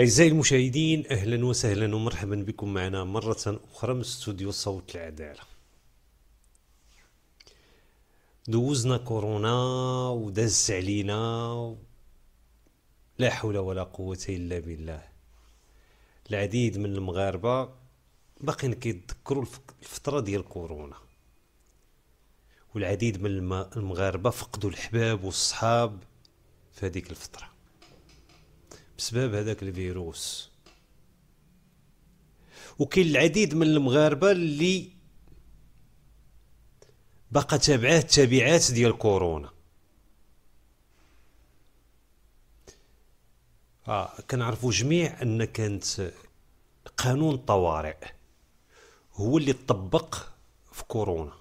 أعزائي المشاهدين أهلا وسهلا ومرحبا بكم معنا مرة أخرى من استوديو صوت العدالة دوزنا كورونا ودز علينا لا حول ولا قوة إلا بالله العديد من المغاربة باقيين كيتذكروا الفترة ديال كورونا والعديد من المغاربة فقدوا الحباب والصحاب في هذيك الفتره بسبب هذاك الفيروس وكاين العديد من المغاربه اللي باقا تابعاه التبعات ديال كورونا آه كنعرفوا جميع ان كانت قانون الطوارئ هو اللي طبق في كورونا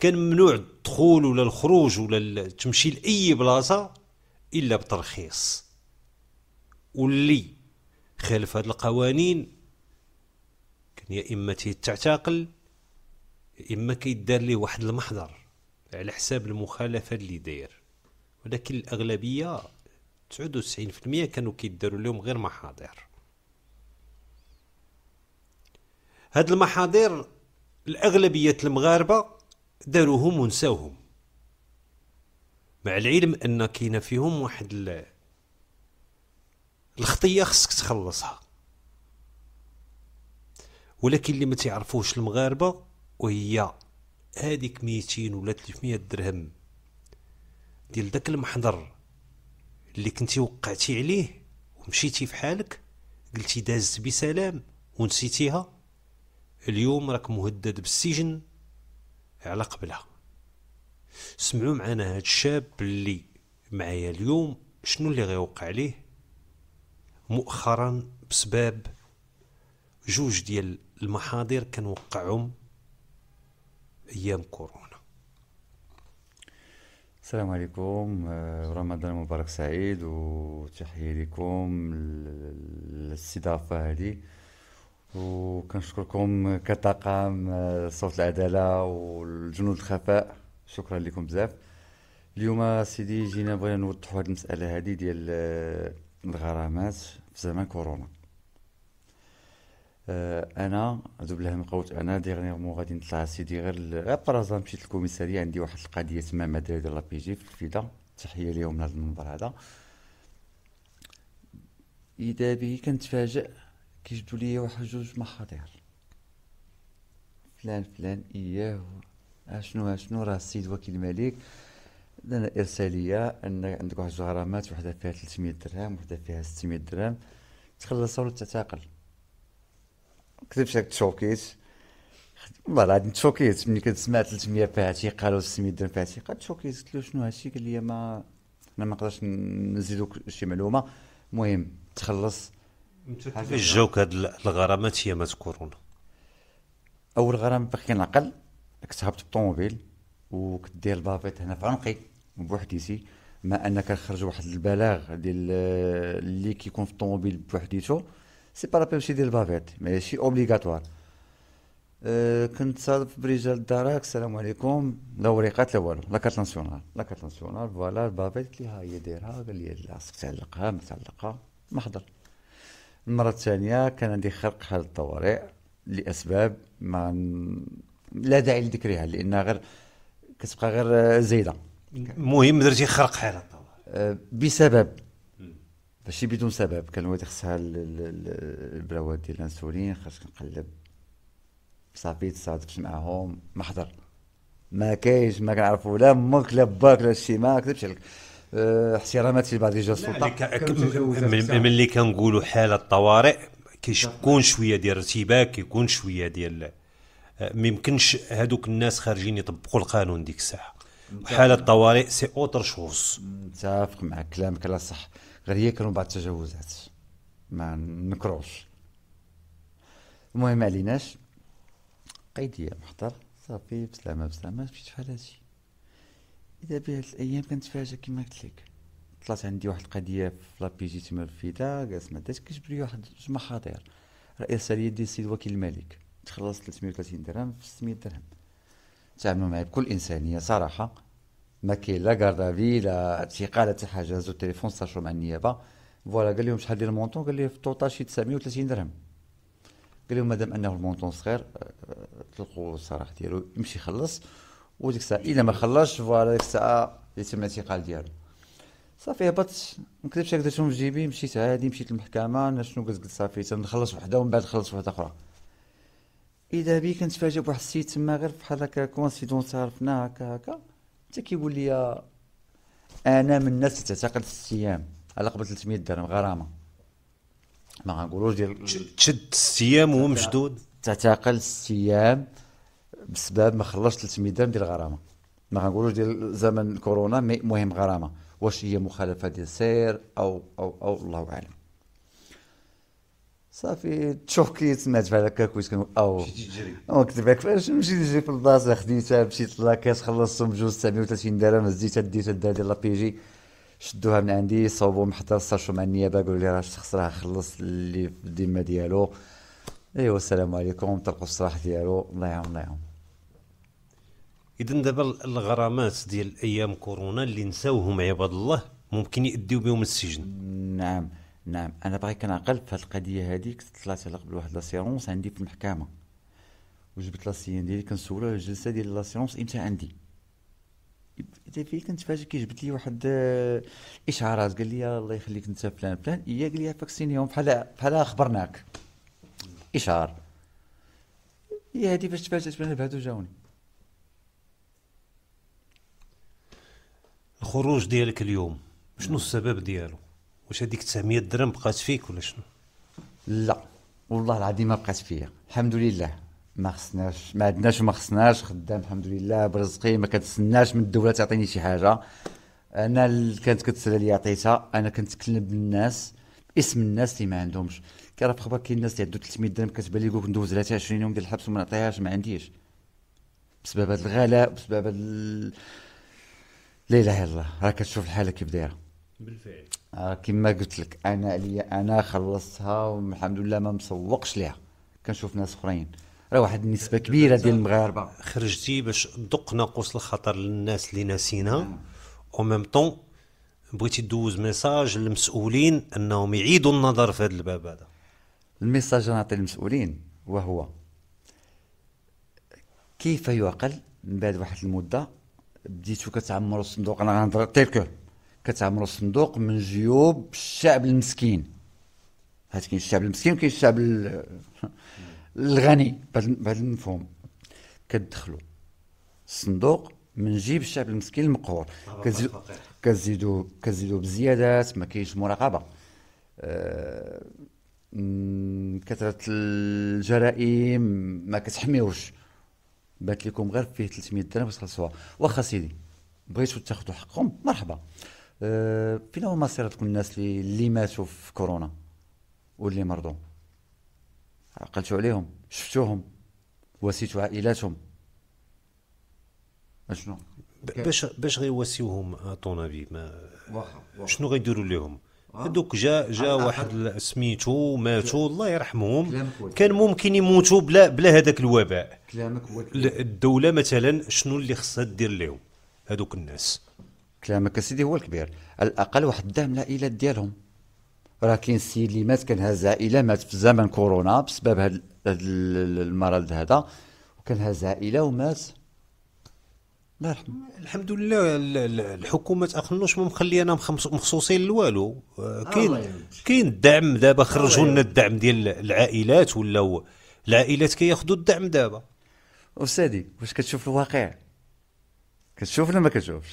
كان ممنوع الدخول ولا الخروج ولا تمشي لاي بلاصه الا بترخيص واللي خالف هذه القوانين كان يا اما تيتعتقل يا اما كيدار ليه واحد المحضر على حساب المخالفه اللي داير ولكن الاغلبيه 99% كانوا كيداروا لهم غير محاضر هاد المحاضر الأغلبية المغاربة داروهم ونساوهم مع العلم أن كاين فيهم واحد الخطيه خصك تخلصها ولكن اللي ما تعرفوش المغاربه وهي هذيك 200 ولا 300 درهم ديال داك المحضر اللي كنتي وقعتي عليه ومشيتي في حالك قلتي دازت بسلام ونسيتيها اليوم راك مهدد بالسجن على قبلها سمعوا معنا هاد الشاب اللي معايا اليوم شنو اللي غيوقع عليه مؤخرا بسبب جوج ديال المحاضر كنوقعهم ايام كورونا السلام عليكم آه، رمضان مبارك سعيد وتحيه لكم الاستضافه هذه وكنشكركم كطاقم آه، صوت العداله والجنود الخفاء شكرا لكم بزاف اليوم سيدي جينا بغينا نوضحوا هذه المساله هذه ديال آه، الغرامات في زمان كورونا آه، انا ذوب الله مقوت انا ديغنيغمون غادي نطلع سيدي غير برازا مشيت للكوميساريه عندي واحد القضيه تما مع الدراري ديال جي في الفيدا تحيه ليهم من هذا المنبر هذا اذا به كنتفاجئ كيجدوا لي واحد جوج محاضر فلان فلان اياه اشنو اشنو راه السيد وكيل الملك لنا ارساليه ان عندك واحد الغرامات وحده فيها 300 درهم وحده فيها 600 درهم تخلصها ولا تعتقل كتبت هاك تشوكيت والله العظيم تشوكيت ملي كنسمع 300 فاتي قالوا 600 درهم فاتي قال تشوكيت قلت له شنو هادشي قال لي ما انا ما نقدرش نزيدوك شي معلومه المهم تخلص كيفاش جاوك هاد الغرامات هي مات كورونا اول غرامه باقي كنعقل كنت هبط بالطوموبيل وكدير البافيت هنا في عنقي بوحديتي مع انك تخرج واحد البلاغ ديال اللي كيكون في الطوموبيل بوحديته سي با لابيب سي ديال البافيت ماشي اوبليغاتوار كنت صادف برجال الدراك السلام عليكم لا وريقات لا والو لا كارت ناسيونال لا كارت ناسيونال فوالا البافيت قلت ليها ها هي دايرها قال لي لا خصك تعلقها ما تعلقها ما حضر المرة الثانية كان عندي خرق حال الطوارئ لأسباب ما لا داعي لذكرها لأنها غير كتبقى غير آه، زايدة المهم درتي خرق حاله أه، بسبب ماشي بدون سبب كان الوالد خصها البلاوات ديال الانسولين خاص كنقلب صافي تصادفت معاهم ما حضر ما كاينش ما كنعرفو لا مك لا باك لا شي ما كذبش عليك أه، احتراماتي لبعض رجال السلطه ملي كنقولوا حاله طوارئ كيكون شويه ديال الارتباك كيكون شويه ديال أه، ما يمكنش هذوك الناس خارجين يطبقوا القانون ديك الساعه وحاله الطوارئ سي اوتر شوز متفق مع كلامك على صح غير هي كانوا بعض التجاوزات ما نكروش المهم ما عليناش قيديه محضر صافي بسلامه بسلامه مشيت فحال هادشي اذا بها الايام كنتفاجا كما قلت لك طلعت عندي واحد القضيه في لابيجي تما الفيدا جالس ما داش كيجبر لي واحد جوج مخاطر سالية ديال السيد وكيل الملك تخلص 330 درهم في 600 درهم تعاملوا معايا بكل انسانيه صراحه ما كاين لا افي لا اعتقال حتى حاجه هزوا التليفون ساشو مع النيابه فوالا قال لهم شحال ديال المونطون قال لي في التوطال شي 930 درهم قال لهم مادام انه المونطون صغير آه، تلقوا الصراخ ديالو يمشي يخلص وديك الساعه اذا ما خلصش فوالا ديك الساعه يتم الاعتقال ديالو صافي هبطت ما كذبش درتهم في جيبي مشيت عادي مشيت للمحكمه انا شنو قلت صافي تنخلص وحده ومن بعد نخلص وحده اخرى اذا بي كنتفاجئ بواحد السيد تما غير بحال هكا كونسيدونس عرفناه هكا هكا حتى كيقول لي انا من الناس اللي تعتقد ست ايام على قبل 300 درهم غرامه ما غنقولوش ديال تشد ست ايام وهو مشدود تعتقل ست ايام بسبب ما خلصت 300 درهم ديال الغرامه ما غنقولوش ديال زمن كورونا مي مهم غرامه واش هي مخالفه ديال السير او او او الله اعلم صافي تشوكيت سمعت بحال هكا كنت كنقول او مشيتي تجري نكذب عليك فاش مشيت نجري في البلاصه خديتها مشيت لاكاس خلصتهم بجوج 930 درهم هزيتها ديتها الدار ديال جي شدوها من عندي صوبوا محضر ساشو مع النيابه قالوا لي راه الشخص راه خلص اللي في الذمه ديالو ايوا السلام عليكم طلقوا الصراحه ديالو الله يعاون الله يعاون اذا دابا الغرامات ديال ايام كورونا اللي نساوهم عباد الله ممكن يؤديو بهم السجن نعم نعم انا باغي كنعقل في هاد القضيه هذيك طلعت على قبل واحد لاسيرونس عندي في المحكمه وجبت لاسيان ديالي كنسولو على الجلسه ديال لاسيرونس امتى عندي حتى كنت كنتفاجئ كي جبت لي واحد الاشعارات آه، قال لي الله يخليك انت فلان فلان هي قال لي فاكسينيهم بحال بحال خبرناك اشعار هي هذه فاش تفاجات بان بعدو جاوني الخروج ديالك اليوم شنو السبب ديالو واش هذيك 900 درهم بقات فيك ولا شنو لا والله العظيم ما بقات فيا الحمد لله ما خصناش ما عندناش وما خصناش خدام الحمد لله برزقي ما كنتسناش من الدوله تعطيني شي حاجه انا اللي كانت كتسلى لي عطيتها انا كنتكلم بالناس باسم الناس اللي ما عندهمش كيعرف خبر كاين الناس اللي عندو 300 درهم كتبان لي يقول ندوز ثلاثه 20 يوم ديال الحبس وما نعطيهاش ما عنديش بسبب هذا الغلاء بسبب هذا لا اله الا الله راه كتشوف الحاله كيف دايره بالفعل آه كما قلت لك انا ليا انا خلصتها والحمد لله ما مسوقش ليها كنشوف ناس اخرين راه واحد النسبه كبيره ديال المغاربه خرجتي باش دق ناقوس الخطر للناس اللي ناسينا او ميم طون بغيتي دوز ميساج للمسؤولين انهم يعيدوا النظر في هذا الباب هذا الميساج اللي نعطي للمسؤولين وهو كيف يعقل من بعد واحد المده بديتو كتعمروا الصندوق انا غنهضر تيركو كتعمروا الصندوق من جيوب الشعب المسكين هاد كاين الشعب المسكين وكاين الشعب الغني بهذا المفهوم كتدخلوا الصندوق من جيب الشعب المسكين المقهور كتزيدوا كتزيدوا بزيادات ما كاينش مراقبه آه كثره الجرائم ما كتحميوش بات لكم غير فيه 300 درهم تخلصوها واخا سيدي بغيتو تاخذوا حقكم مرحبا فين هما مصيرتكم الناس اللي اللي ماتوا في كورونا واللي مرضوا عقلتوا عليهم شفتوهم واسيتوا عائلاتهم اشنو باش باش غيواسيوهم طون افي شنو غيديروا لهم هذوك آه. جا جا واحد سميتو ماتوا الله يرحمهم كان ممكن يموتوا بلا بلا هذاك الوباء كلامك الدوله مثلا شنو اللي خصها دير لهم هذوك الناس كلامك سيدي هو الكبير الاقل واحد الدعم العائلات ديالهم راه كاين السيد اللي مات كان هاز عائله مات في زمن كورونا بسبب هذا المرض هذا وكان هاز عائله ومات الله يرحمه الحمد لله الحكومه اخنوش مو مخلينا مخصوصين لوالو آه، كاين كاين الدعم دابا خرجوا لنا الدعم ديال العائلات ولا العائلات كياخذوا الدعم دابا استاذي واش كتشوف الواقع كتشوف ولا ما كتشوفش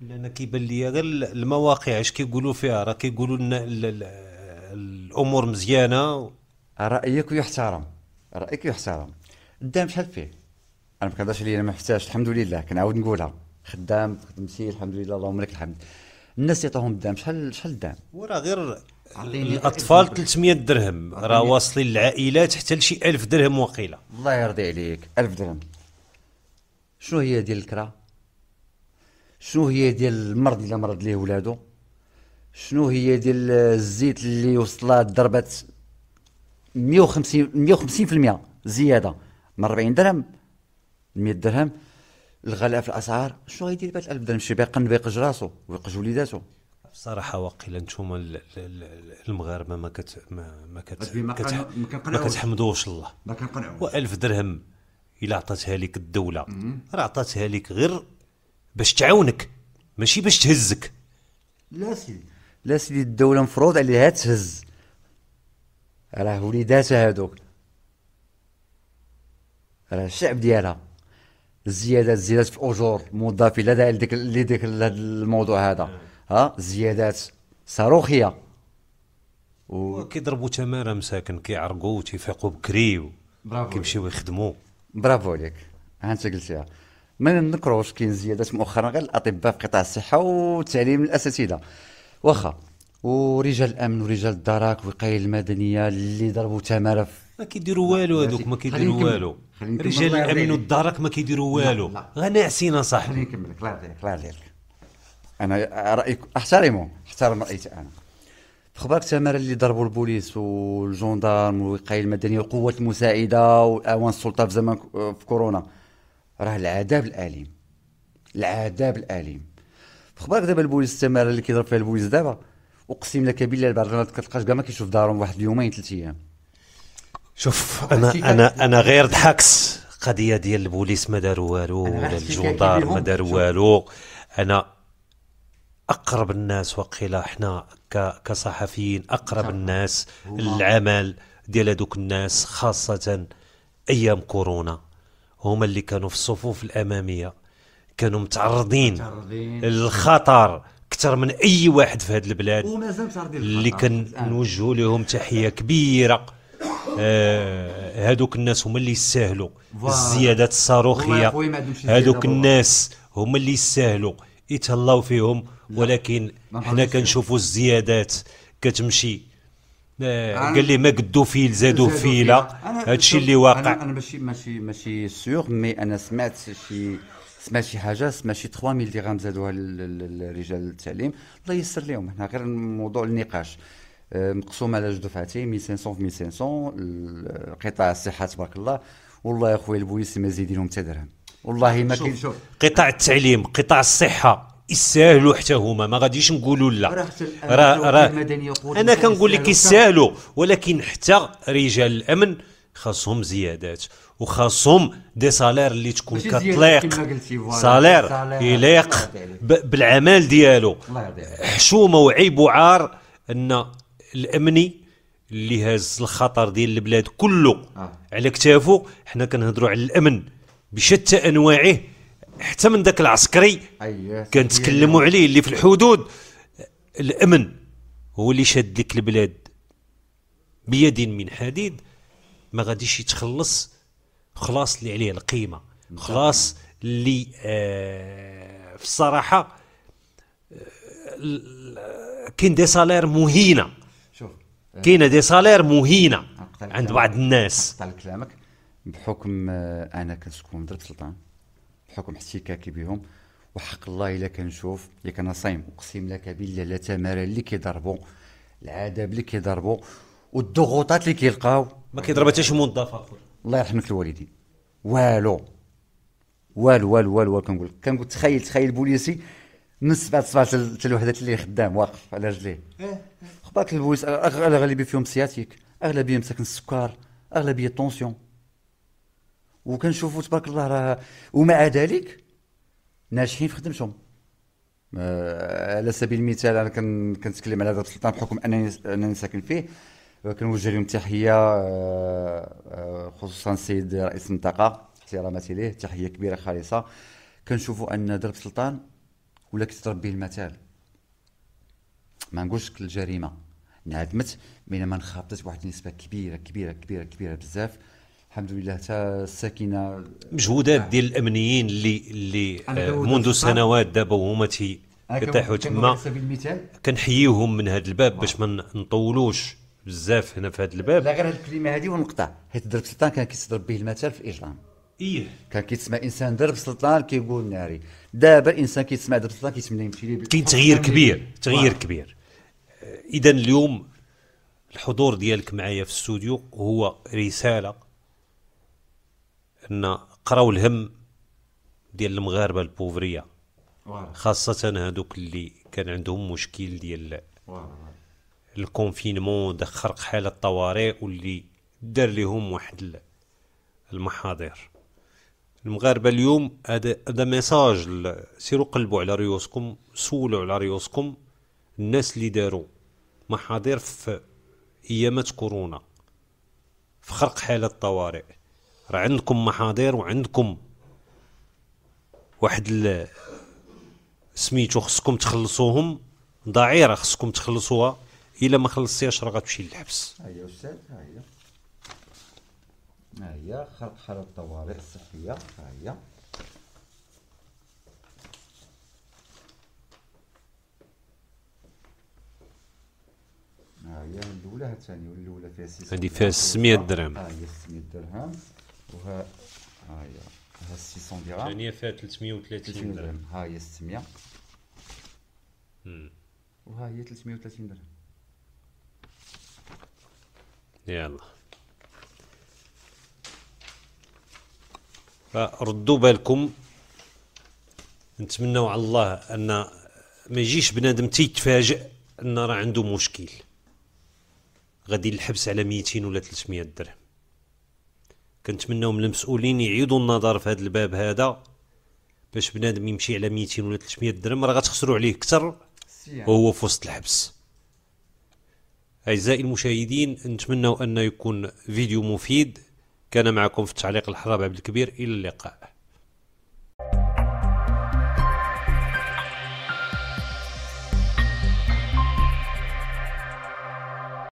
لان كيبان ليا غير المواقع اش كيقولوا فيها راه كيقولوا لنا الامور مزيانه رايك يحترم رايك يحترم قدام شحال فيه انا ما كنهضرش انا ما محتاج الحمد لله كنعاود نقولها خدام في خدمتي الحمد لله اللهم لك الحمد الناس يعطوهم الدعم شحال شحال الدعم وراه غير الاطفال 300 درهم راه واصلين للعائلات حتى لشي 1000 درهم وقيله الله يرضي عليك 1000 درهم شنو هي ديال الكره شنو هي ديال المرض اللي مرض ليه ولادو شنو هي ديال الزيت اللي وصلها ضربات 150 150% زياده من 40 درهم 100 درهم الغلاء في الاسعار شنو غيدير بهذا 1000 درهم شي باقي يقج راسو ويقج وليداتو بصراحه واقيلا نتوما المغاربه ما كت ما ما كت ما, كت ما كتحمدوش الله ما كنقنعوش و1000 درهم الا عطاتها لك الدوله راه عطاتها لك غير باش تعاونك ماشي باش تهزك لا سيدي لا سيدي الدولة مفروض عليها تهز راه وليداتها هادوك راه الشعب ديالها الزيادات الزيادات في الاجور الموظفين لا داعي لديك لديك الموضوع هذا ها زيادات صاروخيه و... كيضربوا تماره مساكن كيعرقوا وتيفيقوا بكري برافو كيمشيو يخدموا برافو عليك انت قلتيها ما نكرهوش كاين زيادات مؤخرا غير الاطباء في قطاع الصحه والتعليم الاساتذه واخا ورجال الامن ورجال الدرك والوقايه المدنيه اللي ضربوا تماره ما كيديروا والو هذوك ما كيديروا والو رجال الامن والدرك ما كيديروا والو غناعسين اصاحبي خليني نكمل الله يرضي عليك الله يرضي عليك انا رايك احترمه احترم رايي انا في خبار تمارا اللي ضربوا البوليس والجندارم والوقايه المدنيه والقوات المساعده والاعوان السلطه في زمان في كورونا راه العذاب الاليم العذاب الاليم فخبارك دابا البوليس التماره اللي كيضرب فيها البوليس دابا اقسم لك بالله البعض ما كتلقاش كاع ما كيشوف دارهم واحد اليومين ثلاث ايام شوف انا انا انا غير ضحكت قضيه ديال البوليس ما دار والو ولا الجندار ما دار والو انا اقرب الناس وقيلا حنا كصحفيين اقرب الناس للعمل ديال هذوك الناس خاصه ايام كورونا هما اللي كانوا في الصفوف الاماميه كانوا متعرضين للخطر اكثر من اي واحد في هذه البلاد اللي كان اللي كنوجهوا لهم تحيه كبيره آه هادوك الناس هما اللي يستاهلوا الزيادات الصاروخيه هادوك الناس هما اللي يستاهلوا يتهلاو فيهم ولكن حنا كنشوفوا الزيادات كتمشي قال لي ما قدو فيل زادو فيله هادشي اللي واقع انا ماشي ماشي ماشي سيغ مي انا سمعت شي سمعت شي حاجه سمعت شي 3000 درهم زادوها لرجال التعليم الله يسر لهم هنا غير موضوع النقاش أه، مقسوم على جوج دفعتين 1500 في 1500 قطاع الصحه تبارك الله والله يا خويا البوليس ما زيد لهم حتى درهم والله ما كاين قطاع التعليم قطاع الصحه يستاهلوا حتى هما ما غاديش نقولوا لا راه راه انا كنقول لك يستاهلوا ولكن حتى رجال الامن خاصهم زيادات وخاصهم دي سالير اللي تكون كتليق سالير يليق بالعمل ديالو حشومه وعيب وعار ان الامني اللي هاز الخطر ديال البلاد كله آه. على كتافه حنا كنهضروا على الامن بشتى انواعه حتى من ذاك العسكري أيه. كنتكلموا أيوة. عليه اللي في الحدود الامن هو اللي شاد ديك البلاد بيد من حديد ما غاديش يتخلص خلاص اللي عليه القيمه خلاص اللي آه في الصراحه آه، كاين دي سالير مهينه شوف كاينه دي سالير مهينه عند بعض الناس نقطع كلامك بحكم آه، انا كنسكن درب سلطان بحكم احتكاكي بهم وحق الله الا كنشوف اللي صايم اقسم لك بالله لا تمارا اللي كيضربوا العذاب اللي كيضربوا والضغوطات اللي كيلقاو ما كيضرب حتى شي موظف الله يرحمك الوالدين والو والو والو والو, والو كنقول كنقول تخيل تخيل بوليسي من السبعة الصباح حتى الوحدة اللي خدام واقف على رجليه إيه. خباك البوليس الاغلبيه فيهم سياتيك اغلبيه مساكن السكر اغلبيه طونسيون وكنشوفوا تبارك الله راه ومع ذلك ناجحين في خدمتهم على سبيل المثال انا كنتكلم على دار السلطان بحكم انني انني ساكن فيه كنوجه لهم تحيه آه، آه، خصوصا السيد رئيس المنطقه احتراماتي ليه تحيه كبيره خالصه كنشوفوا ان درب السلطان ولا كيضرب به المثال ما نقولش الجريمه انعدمت بينما انخفضت واحد النسبه كبيره كبيره كبيره كبيره بزاف الحمد لله حتى الساكنه مجهودات ديال الامنيين اللي اللي آه، منذ سنوات دابا وهما تي كطيحوا تما كنحييهم من هذا الباب باش آه. ما نطولوش بزاف هنا في هذا الباب لا غير هذه الكلمه هذه ونقطع حيت ضرب سلطان كان كيتضرب به المثل في الاجرام ايه كان كيتسمع انسان ضرب سلطان كيقول ناري دابا الانسان كيتسمع ضرب سلطان كيتمنى يمشي ليه كاين تغيير كبير تغيير كبير اذا اليوم الحضور ديالك معايا في الاستوديو هو رساله كنا قراو الهم ديال المغاربه البوفريه خاصه هادوك اللي كان عندهم مشكل ديال الكونفينمون دا خرق حاله الطوارئ واللي دار لهم واحد المحاضر المغاربه اليوم هذا هذا ميساج سيروا قلبوا على ريوسكم سولوا على ريوسكم الناس اللي داروا محاضر في ايامات كورونا في خرق حاله الطوارئ راه عندكم محاضر وعندكم واحد سميتو خصكم تخلصوهم ضعيره خصكم تخلصوها الا ما خلصتيهاش راه غتمشي للحبس هيا أيوة استاذ ها هي ها هي خرق حاله الطوارئ الصحيه ها هي ها هي الاولى الثانيه والاولى فيها 600 هذه فيها 600 درهم ها هي 600 درهم وها ها هي ها 600 يعني درهم الثانية فيها 330 درهم ها هي 600 وها هي 330 درهم يلا فردوا بالكم نتمنوا على الله ان ما يجيش بنادم تيتفاجئ ان راه عنده مشكل غادي للحبس على 200 ولا 300 درهم كنتمنوا من المسؤولين يعيدوا النظر في هذا الباب هذا باش بنادم يمشي على 200 ولا 300 درهم راه غتخسروا عليه اكثر وهو في وسط الحبس اعزائي المشاهدين نتمنوا ان يكون فيديو مفيد كان معكم في التعليق الحراب عبد الكبير الى اللقاء